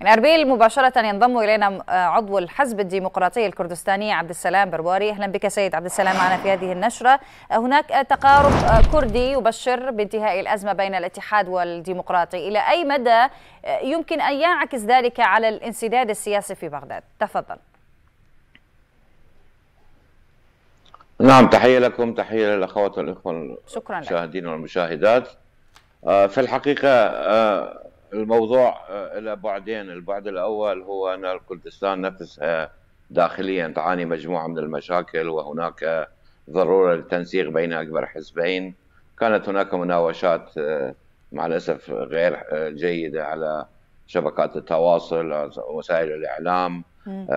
من اربيل مباشره ينضم الينا آه، عضو الحزب الديمقراطي الكردستاني عبد السلام بربوري اهلا بك سيد عبد السلام معنا في هذه النشره آه، هناك آه، تقارب كردي يبشر بانتهاء الازمه بين الاتحاد والديمقراطي الى اي مدى يمكن ان ينعكس ذلك على الانسداد السياسي في بغداد تفضل نعم تحيه لكم تحيه للاخوات والاخوه شكرا المشاهدين والمشاهدات في الحقيقه الموضوع له آه، بعدين البعد الأول هو أن الكردستان نفسها داخليا تعاني مجموعة من المشاكل وهناك ضرورة للتنسيق بين أكبر حزبين كانت هناك مناوشات آه، مع الأسف غير آه، جيدة على شبكات التواصل وسائل الإعلام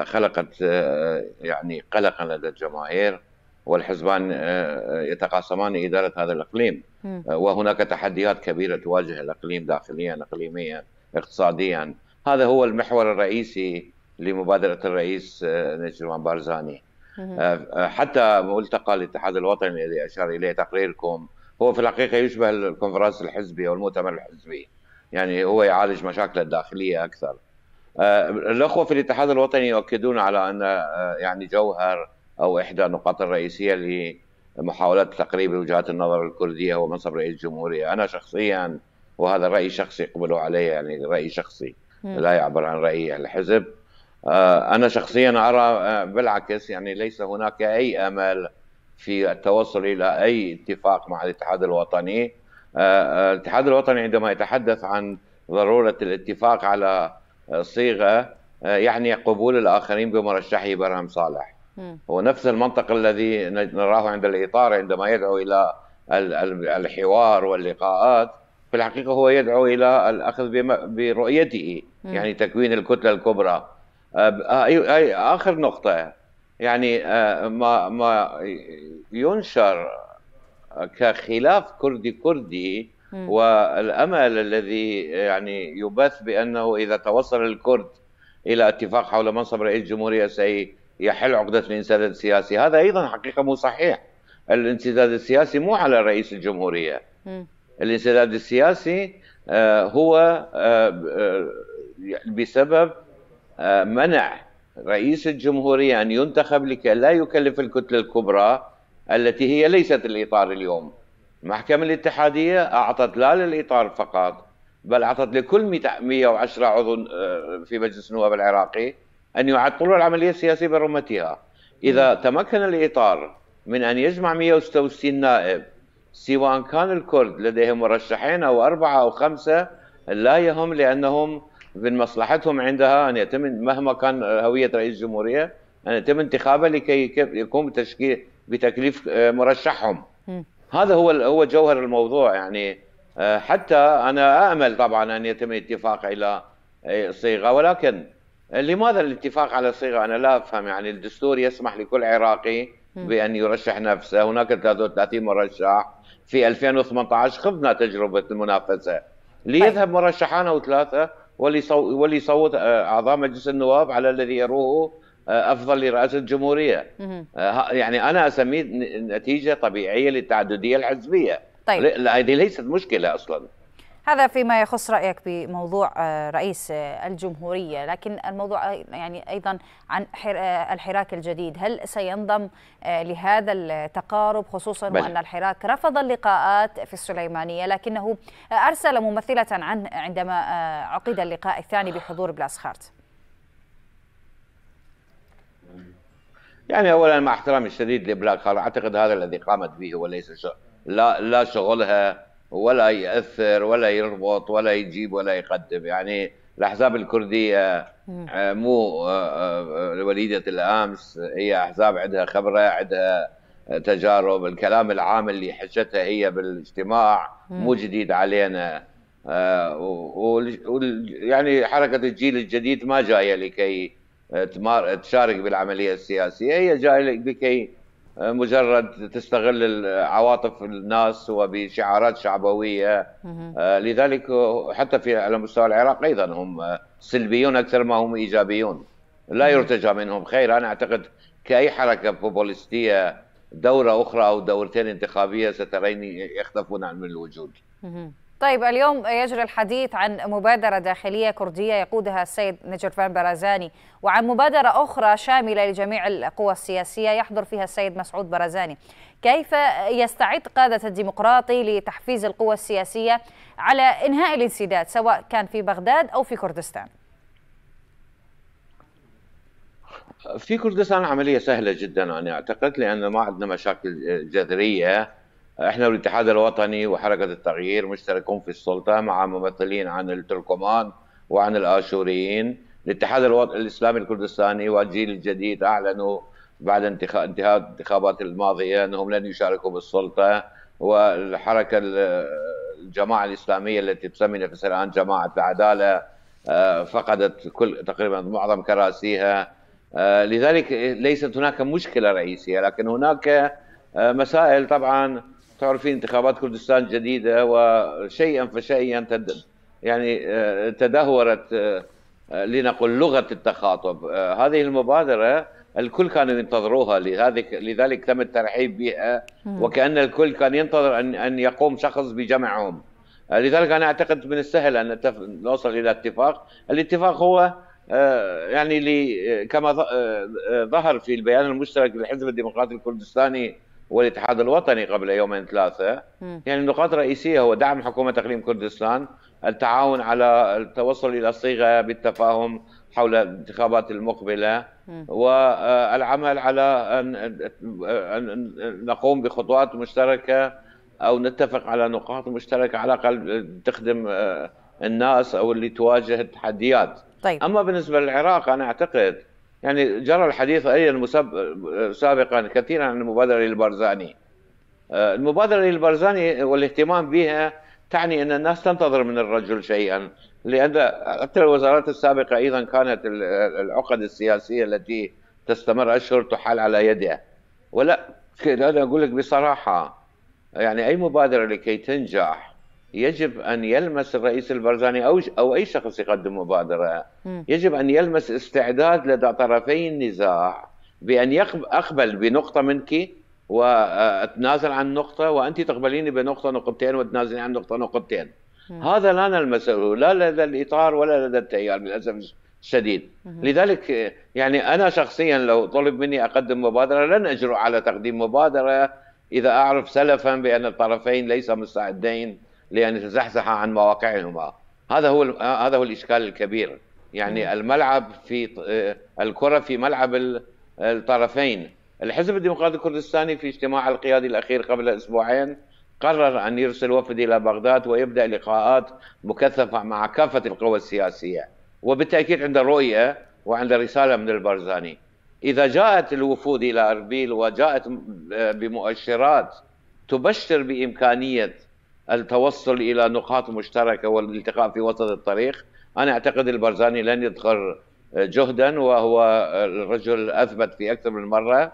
خلقت يعني قلقا لدى الجماهير والحزبان آه، آه، يتقاسمان إدارة هذا الإقليم آه، وهناك تحديات كبيرة تواجه الإقليم داخليا إقليميا اقتصاديا هذا هو المحور الرئيسي لمبادرة الرئيس نيشيروان بارزاني حتى ملتقى الاتحاد الوطني الذي أشار إليه تقريركم هو في الحقيقة يشبه الكونفرنس الحزبي أو المؤتمر الحزبي يعني هو يعالج مشاكل الداخلية أكثر الأخوة في الاتحاد الوطني يؤكدون على أن يعني جوهر او احدى النقاط الرئيسيه لمحاوله تقريب وجهات النظر الكرديه هو منصب رئيس الجمهوريه، انا شخصيا وهذا راي شخصي اقبلوا علي يعني راي شخصي لا يعبر عن راي الحزب. آه، انا شخصيا ارى آه، بالعكس يعني ليس هناك اي امل في التوصل الى اي اتفاق مع الاتحاد الوطني. آه، الاتحاد الوطني عندما يتحدث عن ضروره الاتفاق على صيغه يعني قبول الاخرين بمرشحه برهم صالح هو نفس المنطق الذي نراه عند الإطار عندما يدعو إلى الحوار واللقاءات في الحقيقة هو يدعو إلى الأخذ برؤيته يعني تكوين الكتلة الكبرى آخر نقطة يعني آه، ما ما ينشر كخلاف كردي كردي والامل الذي يعني يبث بانه اذا توصل الكرد الى اتفاق حول منصب رئيس الجمهوريه سي يحل عقدة الانسداد السياسي هذا أيضا حقيقة مو صحيح الانسداد السياسي مو على رئيس الجمهورية الانسداد السياسي آه، هو آه، آه، بسبب منع رئيس الجمهورية أن ينتخب لكي لا يكلف الكتلة الكبرى التي هي ليست الإطار اليوم المحكمة الاتحادية أعطت لا للإطار فقط بل أعطت لكل 110 عضو في مجلس النواب العراقي أن يعطلوا العملية السياسية برمتها إذا تمكن الإطار من أن يجمع 166 نائب سواء كان الكرد لديهم مرشحين أو أربعة أو خمسة لا يهم لأنهم من مصلحتهم عندها أن يتم مهما كان هوية رئيس الجمهورية أن يتم انتخابه لكي يقوم بتشكيل بتكليف آه، مرشحهم هذا هو هو جوهر الموضوع يعني آه، حتى أنا أأمل طبعا أن يتم الاتفاق إلى آه، صيغة ولكن لماذا الاتفاق على صيغه انا لا افهم يعني الدستور يسمح لكل عراقي بان يرشح نفسه هناك 33 مرشح في 2018 خضنا تجربه المنافسه ليذهب طيب. مرشحان او ثلاثه واللي يصوت آه، اعضاء مجلس النواب على الذي يروه آه، افضل لرئاسه الجمهوريه آه، يعني انا اسميه نتيجه طبيعيه للتعدديه الحزبيه طيب هذه ليست مشكله اصلا هذا فيما يخص رأيك بموضوع آه، رئيس آه، الجمهورية لكن الموضوع يعني أيضا عن آه، الحراك الجديد هل سينضم لهذا التقارب خصوصا بل. وأن الحراك رفض اللقاءات في السليمانية لكنه أرسل ممثلة عنه عندما عقد اللقاء الثاني بحضور بلاسخارت يعني اولا مع احترامي الشديد لبلاك هار اعتقد هذا الذي قامت به وليس لا لا شغلها ولا يأثر ولا يربط ولا يجيب ولا يقدم يعني الأحزاب الكردية آه، مو آه، آه، وليدة الأمس هي أحزاب عندها خبرة عندها تجارب الكلام العام اللي حشتها هي بالاجتماع مو جديد علينا يعني حركة الجيل الجديد ما جاية لكي تشارك بالعملية السياسية هي جاية لكي مجرد تستغل عواطف الناس وبشعارات شعبويه آه، لذلك حتى في على مستوى العراق ايضا هم سلبيون اكثر ما هم ايجابيون لا يرتجى منهم خير انا اعتقد كاي حركه بوبوليستيه دوره اخرى او دورتين انتخابيه سترين يختفون من الوجود طيب اليوم يجري الحديث عن مبادرة داخلية كردية يقودها السيد نجرفان برازاني وعن مبادرة أخرى شاملة لجميع القوى السياسية يحضر فيها السيد مسعود برازاني كيف يستعد قادة الديمقراطي لتحفيز القوى السياسية على إنهاء الانسداد سواء كان في بغداد أو في كردستان؟ في كردستان عملية سهلة جدا أنا أعتقد لأن ما عندنا مشاكل جذرية احنا والاتحاد الوطني وحركه التغيير مشتركون في السلطه مع ممثلين عن التركمان وعن الاشوريين الاتحاد الوطني الاسلامي الكردستاني والجيل الجديد اعلنوا بعد انتهاء الانتخابات الماضيه انهم لن يشاركوا بالسلطه والحركه الجماعه الاسلاميه التي تسمي نفسها الان جماعه العداله آه، فقدت كل تقريبا معظم كراسيها آه، لذلك ليست هناك مشكله رئيسيه لكن هناك آه، مسائل طبعا تعرفين انتخابات كردستان جديدة وشيئا فشيئا يعني آه، تدهورت آه، آه، لنقل لغة التخاطب هذه المبادرة الكل كانوا ينتظروها لذلك لذلك تم الترحيب بها وكأن الكل كان ينتظر أن أن يقوم شخص بجمعهم لذلك أنا أعتقد من السهل أن نوصل إلى اتفاق الاتفاق هو يعني كما ظهر في البيان المشترك للحزب الديمقراطي الكردستاني والاتحاد الوطني قبل يومين ثلاثه يعني نقاط رئيسيه هو دعم حكومه اقليم كردستان التعاون على التوصل الى صيغه بالتفاهم حول الانتخابات المقبله والعمل على ان نقوم بخطوات مشتركه او نتفق على نقاط مشتركه على الاقل تخدم آه، الناس او اللي تواجه التحديات طيب. اما بالنسبه للعراق انا اعتقد يعني جرى الحديث ايضا سابقا كثيرا عن المبادره للبرزاني آه، المبادره للبرزاني والاهتمام بها تعني ان الناس تنتظر من الرجل شيئا لان حتى الوزارات السابقه ايضا كانت العقد السياسيه التي تستمر اشهر تحال على يدها ولا انا اقول لك بصراحه يعني اي مبادره لكي تنجح يجب ان يلمس الرئيس البرزاني او او اي شخص يقدم مبادره يجب ان يلمس استعداد لدى طرفي النزاع بان اقبل بنقطه منك واتنازل آه، عن نقطه وانت تقبليني بنقطه نقطتين وتنازلي عن نقطه نقطتين هذا لا نلمسه لا لدى الاطار ولا لدى التيار للاسف الشديد لذلك آه، يعني انا شخصيا لو طلب مني اقدم مبادره لن اجرؤ على تقديم مبادره اذا اعرف سلفا بان الطرفين ليسا مستعدين لان تزحزح عن مواقعهما هذا هو هذا هو الاشكال الكبير يعني الملعب في آه، الكره في ملعب الطرفين الحزب الديمقراطي الكردستاني في اجتماع القيادي الاخير قبل اسبوعين قرر ان يرسل وفد الى بغداد ويبدا لقاءات مكثفه مع كافه القوى السياسيه وبالتاكيد عنده رؤيه وعنده رساله من البرزاني اذا جاءت الوفود الى اربيل وجاءت آه، بمؤشرات تبشر بامكانيه التوصل الى نقاط مشتركه والالتقاء في وسط الطريق انا اعتقد البرزاني لن يدخر جهدا وهو الرجل اثبت في اكثر من مره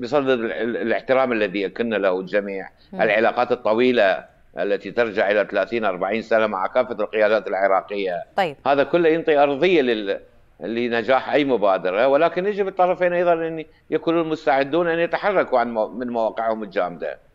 بصدد الاحترام الذي يكن له الجميع العلاقات الطويله التي ترجع الى 30 40 سنه مع كافه القيادات العراقيه طيب. هذا كله ينطي ارضيه لل... لنجاح اي مبادره ولكن يجب الطرفين ايضا ان يكونوا مستعدون ان يتحركوا عن من مواقعهم الجامده